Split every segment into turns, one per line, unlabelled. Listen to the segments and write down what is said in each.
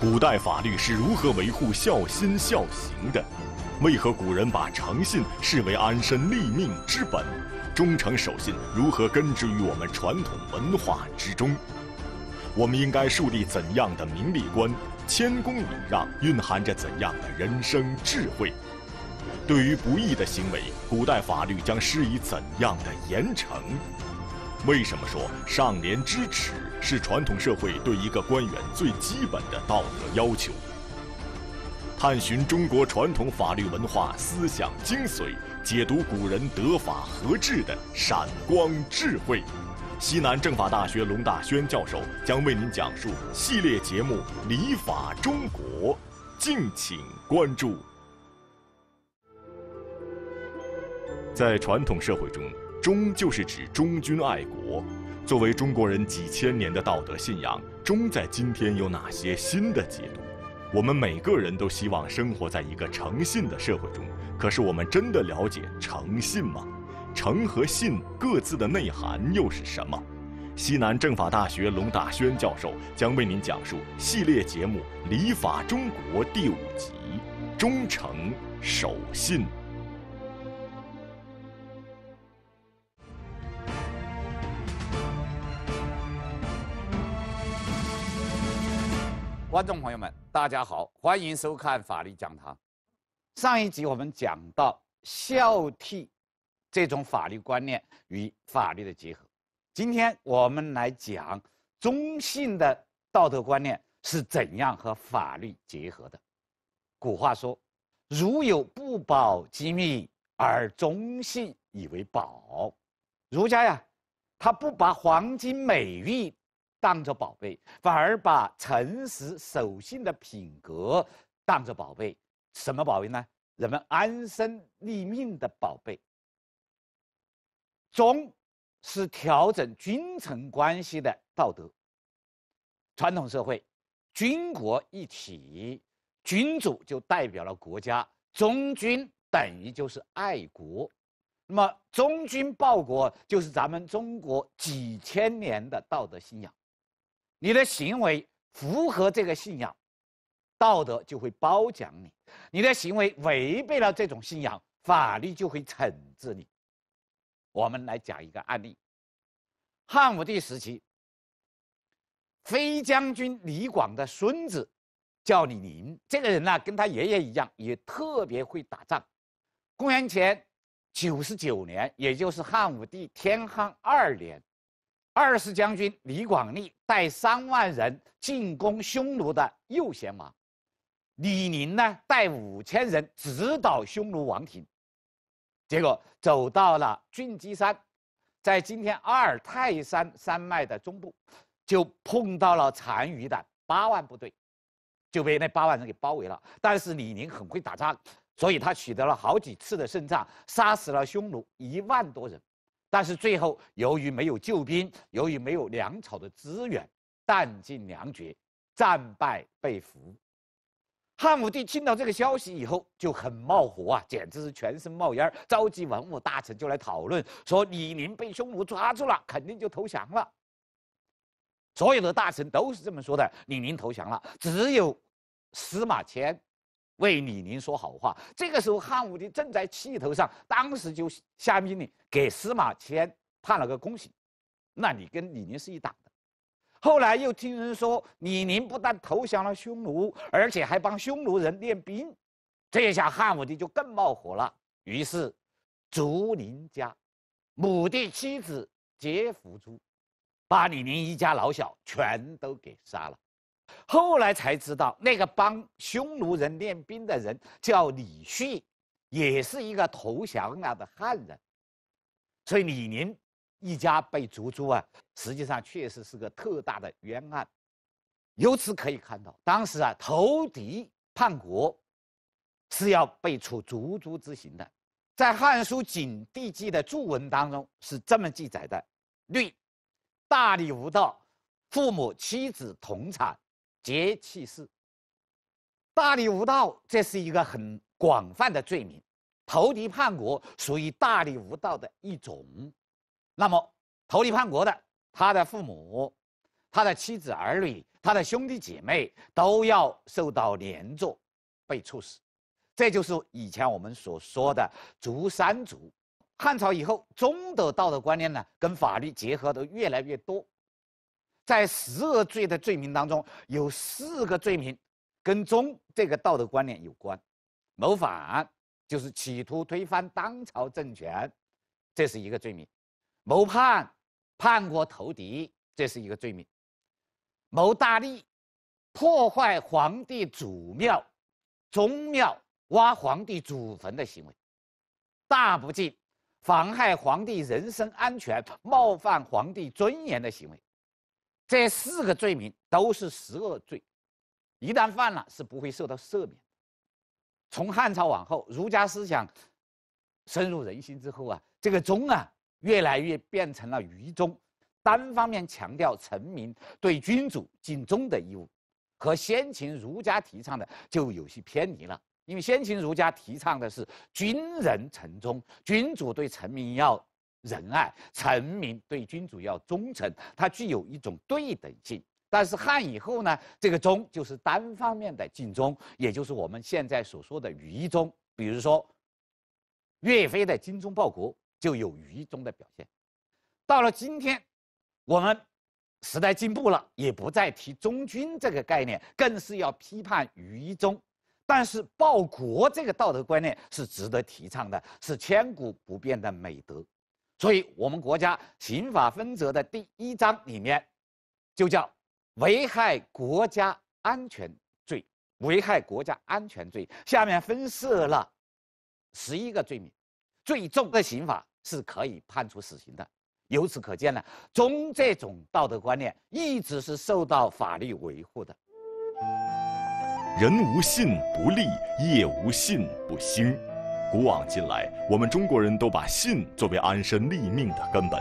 古代法律是如何维护孝心孝行的？为何古人把诚信视为安身立命之本？忠诚守信如何根植于我们传统文化之中？我们应该树立怎样的名利观？谦恭礼让蕴含着怎样的人生智慧？对于不义的行为，古代法律将施以怎样的严惩？为什么说上廉支耻是传统社会对一个官员最基本的道德要求？探寻中国传统法律文化思想精髓，解读古人德法合治的闪光智慧。西南政法大学龙大轩教授将为您讲述系列节目《礼法中国》，敬请关注。在传统社会中。忠就是指忠君爱国，作为中国人几千年的道德信仰，忠在今天有哪些新的解读？我们每个人都希望生活在一个诚信的社会中，可是我们真的了解诚信吗？诚和信各自的内涵又是什么？西南政法大学龙大轩教授将为您讲述系列节目《礼法中国》第五集：忠诚守信。
观众朋友们，大家好，欢迎收看法律讲堂。上一集我们讲到孝悌这种法律观念与法律的结合，今天我们来讲中性的道德观念是怎样和法律结合的。古话说：“如有不保机密而忠信以为宝。”儒家呀，他不把黄金美玉。当作宝贝，反而把诚实守信的品格当作宝贝。什么宝贝呢？人们安身立命的宝贝。忠，是调整君臣关系的道德。传统社会，君国一体，君主就代表了国家，忠君等于就是爱国。那么，忠君报国就是咱们中国几千年的道德信仰。你的行为符合这个信仰，道德就会褒奖你；你的行为违背了这种信仰，法律就会惩治你。我们来讲一个案例：汉武帝时期，飞将军李广的孙子叫李陵。这个人呢，跟他爷爷一样，也特别会打仗。公元前九十九年，也就是汉武帝天汉二年。二世将军李广利带三万人进攻匈奴的右贤王，李陵呢带五千人直捣匈奴王庭，结果走到了俊基山，在今天阿尔泰山山脉的中部，就碰到了单于的八万部队，就被那八万人给包围了。但是李宁很会打仗，所以他取得了好几次的胜仗，杀死了匈奴一万多人。但是最后，由于没有救兵，由于没有粮草的资源，弹尽粮绝，战败被俘。汉武帝听到这个消息以后，就很冒火啊，简直是全身冒烟儿，召集文武大臣就来讨论，说李陵被匈奴抓住了，肯定就投降了。所有的大臣都是这么说的，李陵投降了。只有司马迁。为李陵说好话，这个时候汉武帝正在气头上，当时就下命令给司马迁判了个宫刑。那你跟李陵是一党的。后来又听人说李陵不但投降了匈奴，而且还帮匈奴人练兵，这下汉武帝就更冒火了。于是，竹邻家、母弟妻子皆伏诛，把李陵一家老小全都给杀了。后来才知道，那个帮匈奴人练兵的人叫李旭，也是一个投降了的汉人，所以李宁一家被逐出啊，实际上确实是个特大的冤案。由此可以看到，当时啊，投敌叛国是要被处逐出之刑的。在《汉书景帝纪》的注文当中是这么记载的：“律，大逆无道，父母妻子同产。”节气事，大逆无道，这是一个很广泛的罪名。投敌叛国属于大逆无道的一种。那么，投敌叛国的，他的父母、他的妻子儿女、他的兄弟姐妹都要受到连坐，被处死。这就是以前我们所说的族三族。汉朝以后，中的道德观念呢，跟法律结合的越来越多。在十恶罪的罪名当中，有四个罪名，跟宗这个道德观念有关：谋反就是企图推翻当朝政权，这是一个罪名；谋叛，叛国投敌，这是一个罪名；谋大逆，破坏皇帝祖庙、宗庙、挖皇帝祖坟的行为；大不敬，妨害皇帝人身安全、冒犯皇帝尊严的行为。这四个罪名都是十恶罪，一旦犯了是不会受到赦免。从汉朝往后，儒家思想深入人心之后啊，这个忠啊越来越变成了愚忠，单方面强调臣民对君主尽忠的义务，和先秦儒家提倡的就有些偏离了。因为先秦儒家提倡的是君人臣忠，君主对臣民要。仁爱臣民对君主要忠诚，它具有一种对等性。但是汉以后呢，这个忠就是单方面的尽忠，也就是我们现在所说的愚忠。比如说，岳飞的精忠报国就有愚忠的表现。到了今天，我们时代进步了，也不再提忠君这个概念，更是要批判愚忠。但是报国这个道德观念是值得提倡的，是千古不变的美德。所以，我们国家刑法分则的第一章里面，就叫危害国家安全罪。危害国家安全罪下面分设了十一个罪名，最重的刑法是可以判处死刑的。由此可见呢，中这种道德观念一直是受到法律维护的。
人无信不立，业无信不兴。古往今来，我们中国人都把信作为安身立命的根本。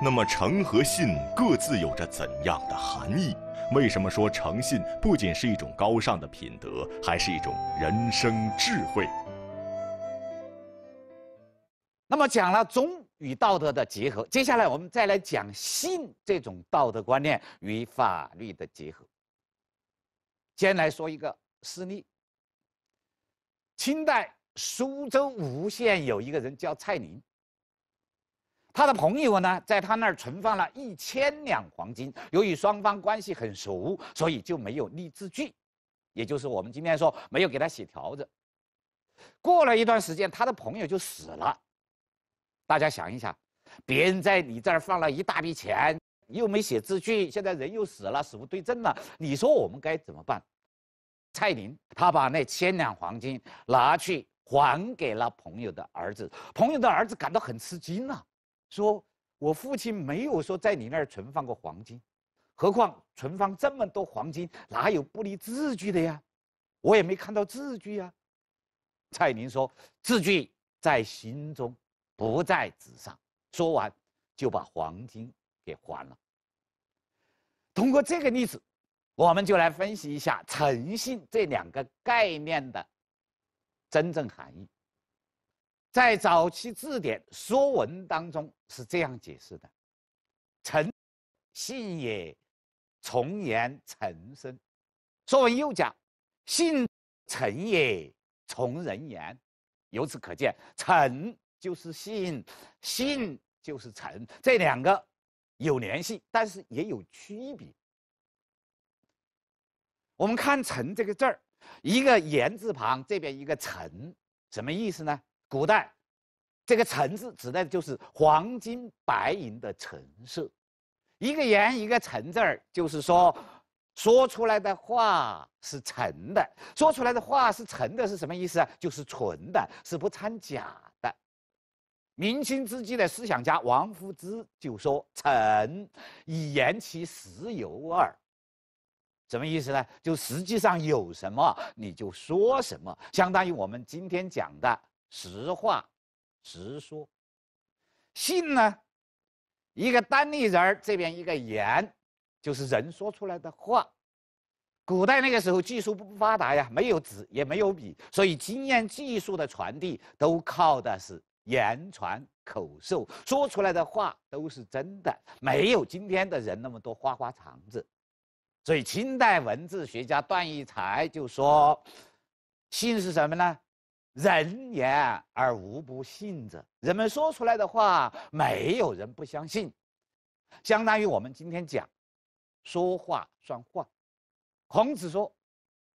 那么，诚和信各自有着怎样的含义？为什么说诚信不仅是一种高尚的品德，还是一种人生智慧？
那么，讲了忠与道德的结合，接下来我们再来讲信这种道德观念与法律的结合。先来说一个事例：清代。苏州吴县有一个人叫蔡林。他的朋友呢，在他那儿存放了一千两黄金。由于双方关系很熟，所以就没有立字据，也就是我们今天说没有给他写条子。过了一段时间，他的朋友就死了。大家想一想，别人在你这儿放了一大笔钱，又没写字据，现在人又死了，死不对证了。你说我们该怎么办？蔡林他把那千两黄金拿去。还给了朋友的儿子，朋友的儿子感到很吃惊啊，说：“我父亲没有说在你那儿存放过黄金，何况存放这么多黄金，哪有不立字据的呀？我也没看到字据呀。”蔡林说：“字据在心中，不在纸上。”说完，就把黄金给还了。通过这个例子，我们就来分析一下诚信这两个概念的。真正含义，在早期字典《说文》当中是这样解释的：“诚，信也，从言，诚声。”《说文》又讲：“信，诚也，从人言。”由此可见，“诚”就是“信”，“信”就是“诚”，这两个有联系，但是也有区别。我们看“成这个字儿。一个言字旁，这边一个诚，什么意思呢？古代，这个诚字指的就是黄金、白银的陈设，一个言，一个诚字儿，就是说，说出来的话是诚的。说出来的话是诚的，是什么意思？就是纯的，是不掺假的。明清之际的思想家王夫之就说：“诚以言其实有二。”什么意思呢？就实际上有什么你就说什么，相当于我们今天讲的实话、实说。信呢，一个单立人儿这边一个言，就是人说出来的话。古代那个时候技术不发达呀，没有纸也没有笔，所以经验技术的传递都靠的是言传口授，说出来的话都是真的，没有今天的人那么多花花肠子。所以，清代文字学家段义才就说：“信是什么呢？人言而无不信者，人们说出来的话，没有人不相信。相当于我们今天讲，说话算话。”孔子说：“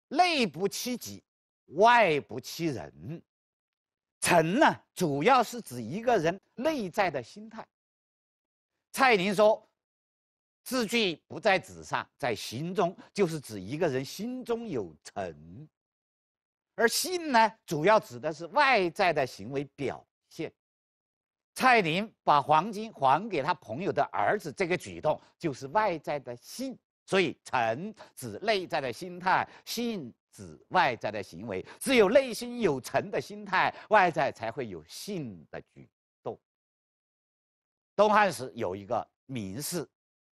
内不欺己，外不欺人。”诚呢，主要是指一个人内在的心态。蔡林说。字句不在纸上，在行中，就是指一个人心中有诚，而信呢，主要指的是外在的行为表现。蔡林把黄金还给他朋友的儿子，这个举动就是外在的信。所以，诚指内在的心态，信指外在的行为。只有内心有诚的心态，外在才会有信的举动。东汉时有一个名士。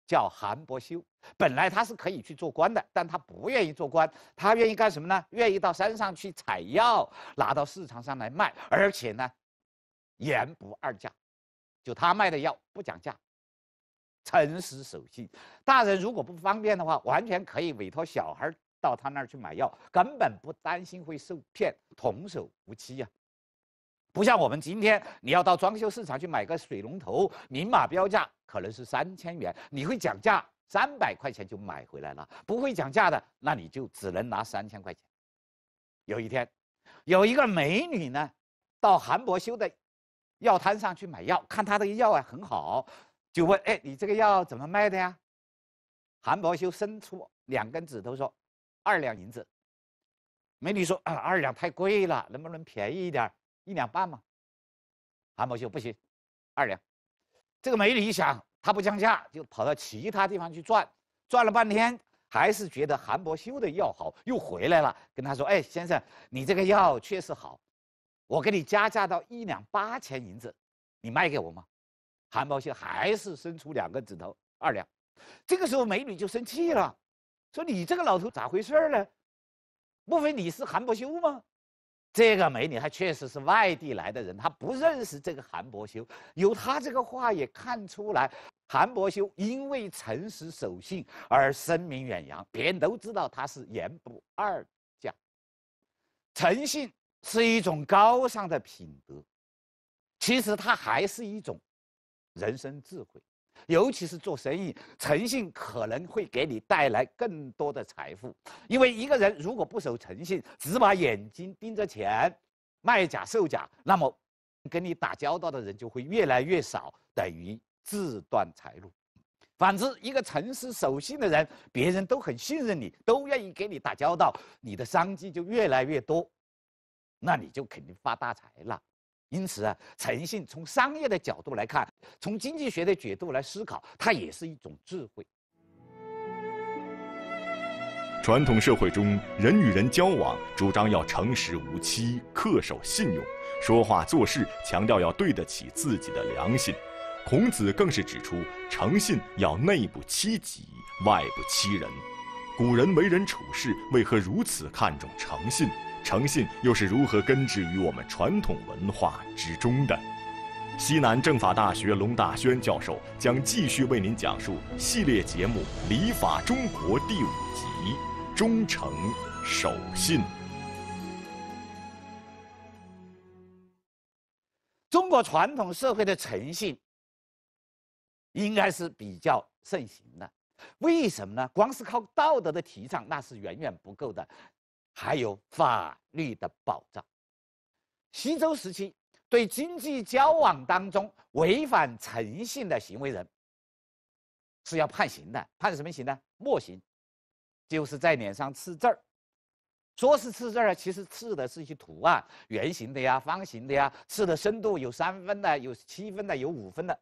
叫韩伯修。本来他是可以去做官的，但他不愿意做官，他愿意干什么呢？愿意到山上去采药，拿到市场上来卖，而且呢，言不二价，就他卖的药不讲价，诚实守信。大人如果不方便的话，完全可以委托小孩到他那儿去买药，根本不担心会受骗，童叟无欺呀。不像我们今天，你要到装修市场去买个水龙头，明码标价可能是三千元，你会讲价，三百块钱就买回来了；不会讲价的，那你就只能拿三千块钱。有一天，有一个美女呢，到韩伯修的药摊上去买药，看他的药啊很好，就问：“哎，你这个药怎么卖的呀？”韩伯修伸出两根指头说：“二两银子。”美女说：“啊，二两太贵了，能不能便宜一点一两半嘛，韩伯修不行，二两，这个女一想，他不降价就跑到其他地方去转，转了半天还是觉得韩伯修的药好，又回来了，跟他说：“哎，先生，你这个药确实好，我给你加价到一两八千银子，你卖给我吗？”韩伯修还是伸出两个指头，二两，这个时候美女就生气了，说：“你这个老头咋回事呢？莫非你是韩伯修吗？”这个美女，她确实是外地来的人，她不认识这个韩伯修。由她这个话也看出来，韩伯修因为诚实守信而声名远扬，别人都知道他是言不二假。诚信是一种高尚的品德，其实它还是一种人生智慧。尤其是做生意，诚信可能会给你带来更多的财富。因为一个人如果不守诚信，只把眼睛盯着钱，卖假售假，那么跟你打交道的人就会越来越少，等于自断财路。反之，一个诚实守信的人，别人都很信任你，都愿意跟你打交道，你的商机就越来越多，那你就肯定发大财了。因此啊，诚信从商业的角度来看，从经济学的角度来思考，它也是一种智慧。
传统社会中，人与人交往主张要诚实无欺，恪守信用，说话做事强调要对得起自己的良心。孔子更是指出，诚信要内部欺己，外部欺人。古人为人处事为何如此看重诚信？诚信又是如何根植于我们传统文化之中的？西南政法大学龙大轩教授将继续为您讲述系列节目《礼法中国》第五集：忠诚、守信。
中国传统社会的诚信应该是比较盛行的，为什么呢？光是靠道德的提倡那是远远不够的。还有法律的保障。西周时期，对经济交往当中违反诚信的行为人，是要判刑的。判什么刑呢？墨刑，就是在脸上刺字儿。说是刺字儿，其实刺的是一些图案，圆形的呀，方形的呀，刺的深度有三分的，有七分的，有五分的。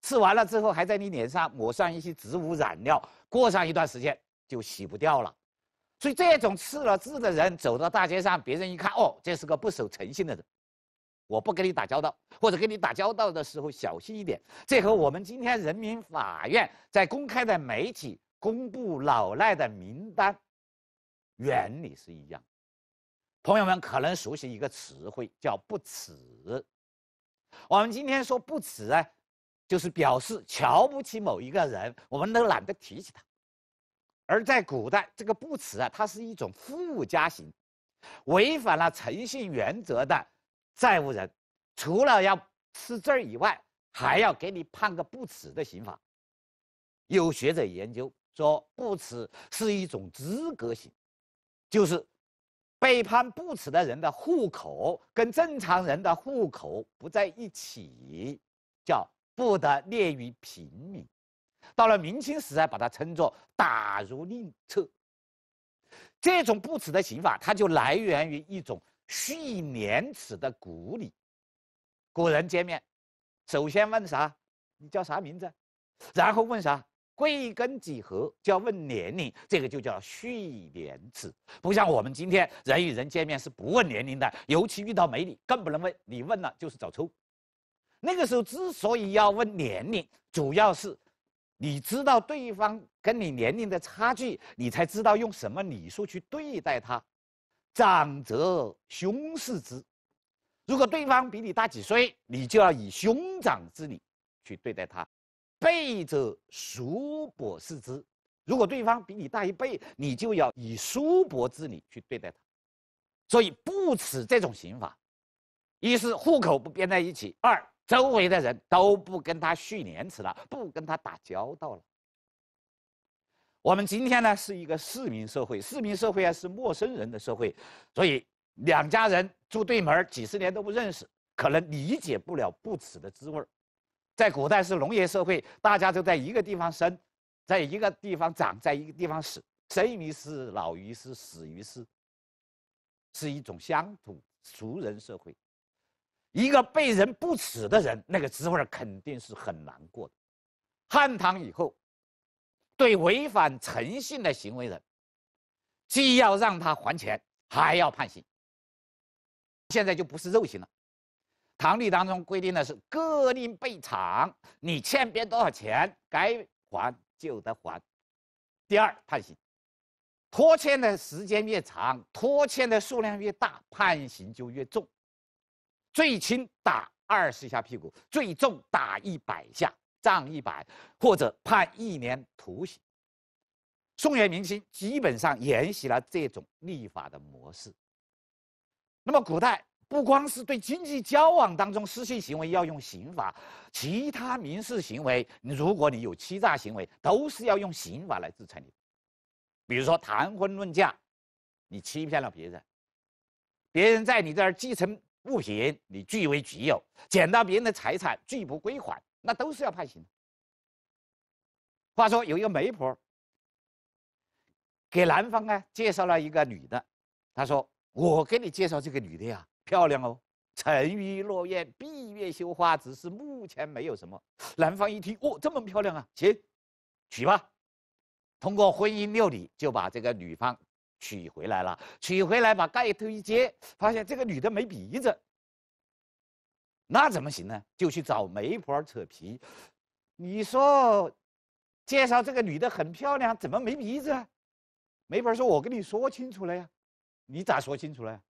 刺完了之后，还在你脸上抹上一些植物染料，过上一段时间就洗不掉了。所以，这种刺了字的人走到大街上，别人一看，哦，这是个不守诚信的人，我不跟你打交道，或者跟你打交道的时候小心一点。这和我们今天人民法院在公开的媒体公布老赖的名单，原理是一样。朋友们可能熟悉一个词汇叫“不耻”，我们今天说“不耻”啊，就是表示瞧不起某一个人，我们都懒得提起他。而在古代，这个不辞啊，它是一种附加刑，违反了诚信原则的债务人，除了要吃这儿以外，还要给你判个不辞的刑罚。有学者研究说，不辞是一种资格刑，就是被判不辞的人的户口跟正常人的户口不在一起，叫不得列于平民。到了明清时代，把它称作“打如另册”，这种不耻的刑法，它就来源于一种蓄廉耻的古礼。古人见面，首先问啥？你叫啥名字？然后问啥？贵庚几何？就要问年龄，这个就叫蓄廉耻。不像我们今天，人与人见面是不问年龄的，尤其遇到美女，更不能问，你问了就是找抽。那个时候之所以要问年龄，主要是。你知道对方跟你年龄的差距，你才知道用什么礼数去对待他。长者兄事之，如果对方比你大几岁，你就要以兄长之礼去对待他；辈者叔伯事之，如果对方比你大一辈，你就要以叔伯之礼去对待他。所以不耻这种刑法，一是户口不编在一起，二。周围的人都不跟他续廉耻了，不跟他打交道了。我们今天呢是一个市民社会，市民社会啊是陌生人的社会，所以两家人住对门几十年都不认识，可能理解不了不耻的滋味儿。在古代是农业社会，大家都在一个地方生，在一个地方长，在一个地方死，生于斯，老于斯，死于斯，是一种乡土熟人社会。一个被人不耻的人，那个滋味肯定是很难过的。汉唐以后，对违反诚信的行为人，既要让他还钱，还要判刑。现在就不是肉刑了。唐律当中规定的是“各令备偿”，你欠别人多少钱，该还就得还。第二，判刑，拖欠的时间越长，拖欠的数量越大，判刑就越重。最轻打二十下屁股，最重打一百下，杖一百，或者判一年徒刑。宋元明清基本上沿袭了这种立法的模式。那么古代不光是对经济交往当中失信行为要用刑法，其他民事行为，如果你有欺诈行为，都是要用刑法来制裁你。比如说谈婚论嫁，你欺骗了别人，别人在你这儿继承。物品你据为己有，捡到别人的财产拒不归还，那都是要判刑。话说有一个媒婆，给男方啊介绍了一个女的，她说：“我给你介绍这个女的呀，漂亮哦，沉鱼落雁，闭月羞花，只是目前没有什么。”男方一听，哦，这么漂亮啊，行，娶吧。通过婚姻六礼就把这个女方。取回来了，取回来把盖头一揭，发现这个女的没鼻子。那怎么行呢？就去找媒婆扯皮。你说，介绍这个女的很漂亮，怎么没鼻子？媒婆说：“我跟你说清楚了呀，你咋说清楚了？”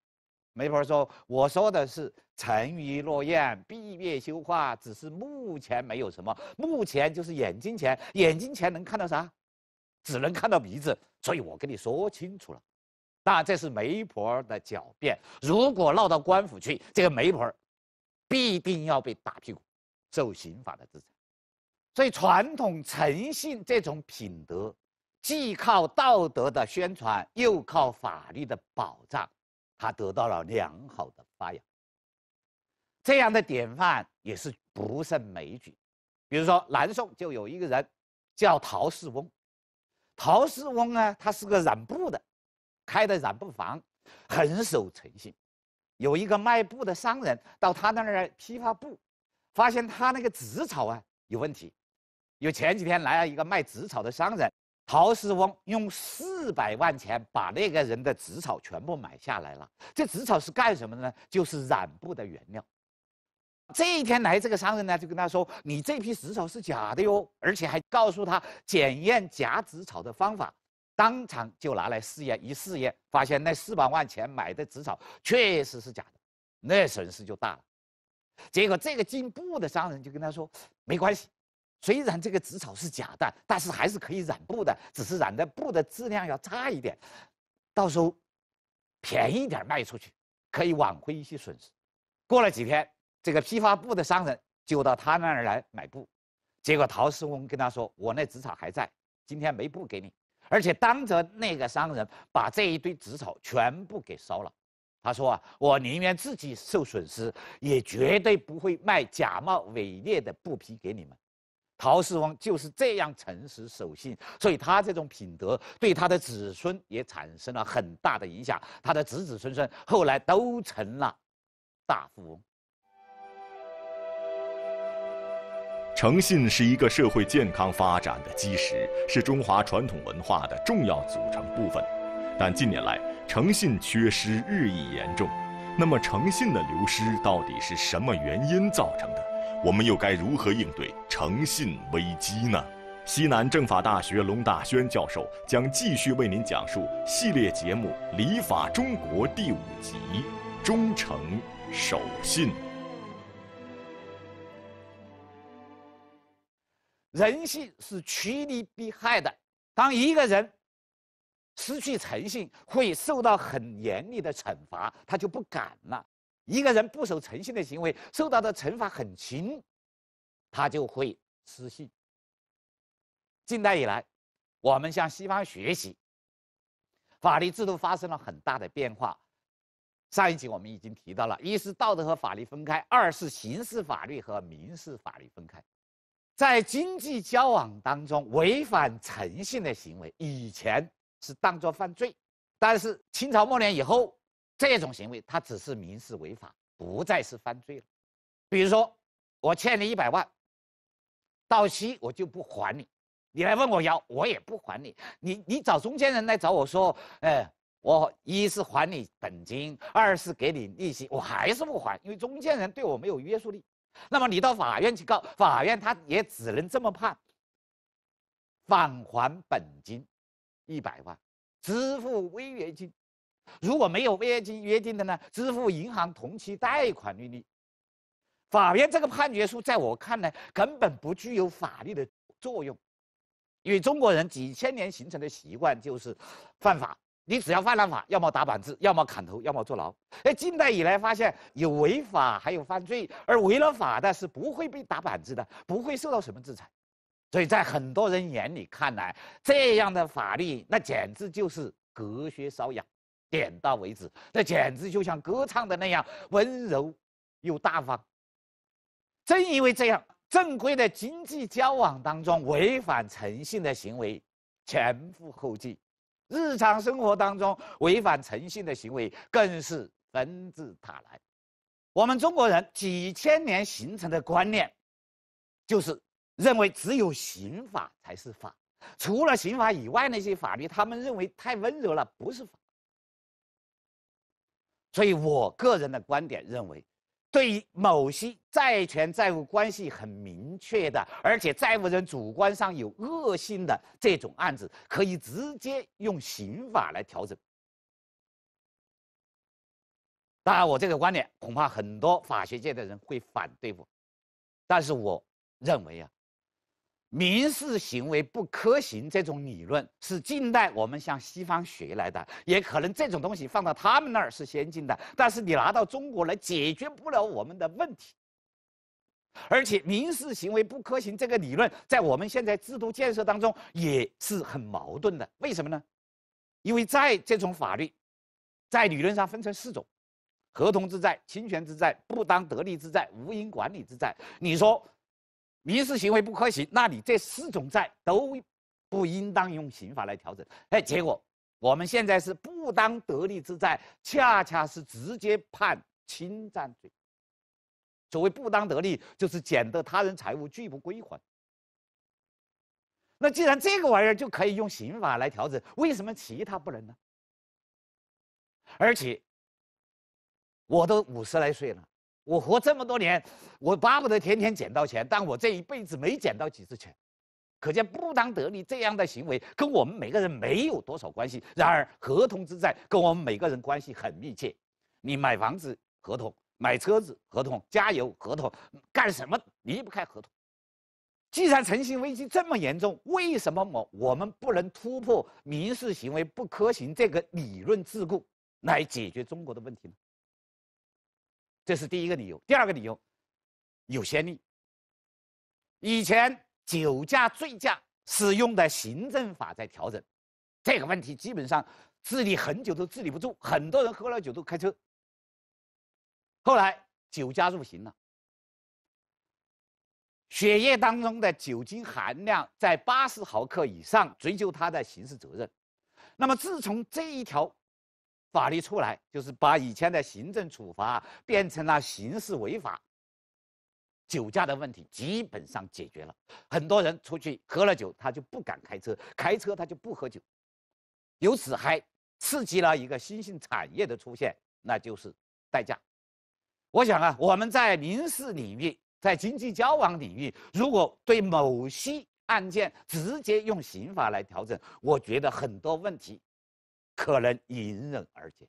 媒婆说：“我说的是沉鱼落雁、闭月羞花，只是目前没有什么，目前就是眼睛前，眼睛前能看到啥？只能看到鼻子。”所以我跟你说清楚了，那这是媒婆的狡辩。如果闹到官府去，这个媒婆必定要被打屁股，受刑法的制裁。所以，传统诚信这种品德，既靠道德的宣传，又靠法律的保障，它得到了良好的发扬。这样的典范也是不胜枚举。比如说，南宋就有一个人叫陶世翁。陶世翁啊，他是个染布的，开的染布房，很守诚信。有一个卖布的商人到他那儿批发布，发现他那个紫草啊有问题。有前几天来了一个卖紫草的商人，陶世翁用四百万钱把那个人的紫草全部买下来了。这紫草是干什么的呢？就是染布的原料。这一天来，这个商人呢就跟他说：“你这批紫草是假的哟！”而且还告诉他检验假紫草的方法，当场就拿来试验。一试验，发现那四百万钱买的紫草确实是假的，那损失就大了。结果这个进布的商人就跟他说：“没关系，虽然这个紫草是假的，但是还是可以染布的，只是染的布的质量要差一点。到时候便宜点卖出去，可以挽回一些损失。”过了几天。这个批发布的商人就到他那儿来买布，结果陶世翁跟他说：“我那纸草还在，今天没布给你。”而且当着那个商人，把这一堆纸草全部给烧了。他说：“啊，我宁愿自己受损失，也绝对不会卖假冒伪劣的布匹给你们。”陶世翁就是这样诚实守信，所以他这种品德对他的子孙也产生了很大的影响。他的子子孙孙后来都成了大富翁。
诚信是一个社会健康发展的基石，是中华传统文化的重要组成部分。但近年来，诚信缺失日益严重。那么，诚信的流失到底是什么原因造成的？我们又该如何应对诚信危机呢？西南政法大学龙大轩教授将继续为您讲述系列节目《礼法中国》第五集：忠诚，守信。人性是趋
利避害的，当一个人失去诚信，会受到很严厉的惩罚，他就不敢了。一个人不守诚信的行为，受到的惩罚很轻，他就会失信。近代以来，我们向西方学习，法律制度发生了很大的变化。上一集我们已经提到了，一是道德和法律分开，二是刑事法律和民事法律分开。在经济交往当中，违反诚信的行为以前是当作犯罪，但是清朝末年以后，这种行为它只是民事违法，不再是犯罪了。比如说，我欠你一百万，到期我就不还你，你来问我要，我也不还你。你你找中间人来找我说，哎，我一是还你本金，二是给你利息，我还是不还，因为中间人对我没有约束力。那么你到法院去告，法院他也只能这么判。返还本金一百万，支付违约金。如果没有违约金约定的呢，支付银行同期贷款利率。法院这个判决书在我看来根本不具有法律的作用，因为中国人几千年形成的习惯就是犯法。你只要犯了法，要么打板子，要么砍头，要么坐牢。哎，近代以来发现有违法还有犯罪，而违了法的是不会被打板子的，不会受到什么制裁。所以在很多人眼里看来，这样的法律那简直就是隔靴搔痒，点到为止。这简直就像歌唱的那样温柔又大方。正因为这样，正规的经济交往当中违反诚信的行为前赴后继。日常生活当中违反诚信的行为更是纷至沓来。我们中国人几千年形成的观念，就是认为只有刑法才是法，除了刑法以外那些法律，他们认为太温柔了，不是法。所以我个人的观点认为。对于某些债权债务关系很明确的，而且债务人主观上有恶性的这种案子，可以直接用刑法来调整。当然，我这个观点恐怕很多法学界的人会反对我，但是我认为啊，民事行为不可行这种理论是近代我们向西方学来的，也可能这种东西放到他们那儿是先进的，但是你拿到中国来解决不了我们的问题。而且民事行为不可行这个理论在我们现在制度建设当中也是很矛盾的，为什么呢？因为在这种法律，在理论上分成四种：合同之债、侵权之债、不当得利之债、无因管理之债。你说。民事行为不可行，那你这四种债都，不应当用刑法来调整。哎，结果我们现在是不当得利之债，恰恰是直接判侵占罪。所谓不当得利，就是捡得他人财物拒不归还。那既然这个玩意儿就可以用刑法来调整，为什么其他不能呢？而且，我都五十来岁了。我活这么多年，我巴不得天天捡到钱，但我这一辈子没捡到几次钱，可见不当得利这样的行为跟我们每个人没有多少关系。然而合同之债跟我们每个人关系很密切，你买房子合同、买车子合同、加油合同，干什么离不开合同？既然诚信危机这么严重，为什么我我们不能突破民事行为不苛行这个理论桎梏来解决中国的问题呢？这是第一个理由，第二个理由有先例。以前酒驾醉驾使用的行政法在调整这个问题，基本上治理很久都治理不住，很多人喝了酒都开车。后来酒驾入刑了，血液当中的酒精含量在八十毫克以上，追究他的刑事责任。那么自从这一条。法律出来就是把以前的行政处罚变成了刑事违法。酒驾的问题基本上解决了，很多人出去喝了酒，他就不敢开车；开车他就不喝酒。由此还刺激了一个新兴产业的出现，那就是代驾。我想啊，我们在民事领域、在经济交往领域，如果对某些案件直接用刑法来调整，我觉得很多问题。可能迎刃而解，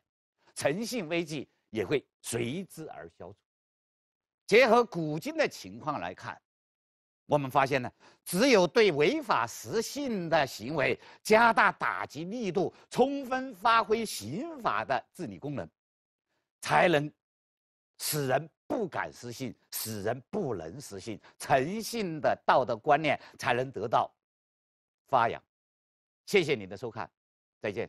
诚信危机也会随之而消除。结合古今的情况来看，我们发现呢，只有对违法失信的行为加大打击力度，充分发挥刑法的治理功能，才能使人不敢失信，使人不能失信，诚信的道德观念才能得到发扬。谢谢您的收看，再见。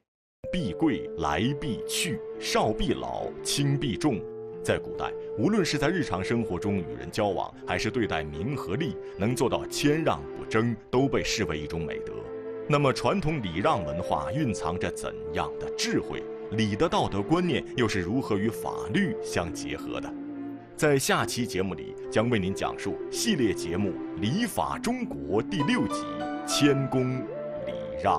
必贵来必去，少必老，轻必重。在古代，无论是在日常生活中与人交往，还是对待名和利，能做到谦让不争，都被视为一种美德。那么，传统礼让文化蕴藏着怎样的智慧？礼的道德观念又是如何与法律相结合的？在下期节目里，将为您讲述系列节目《礼法中国》第六集《谦恭礼让》。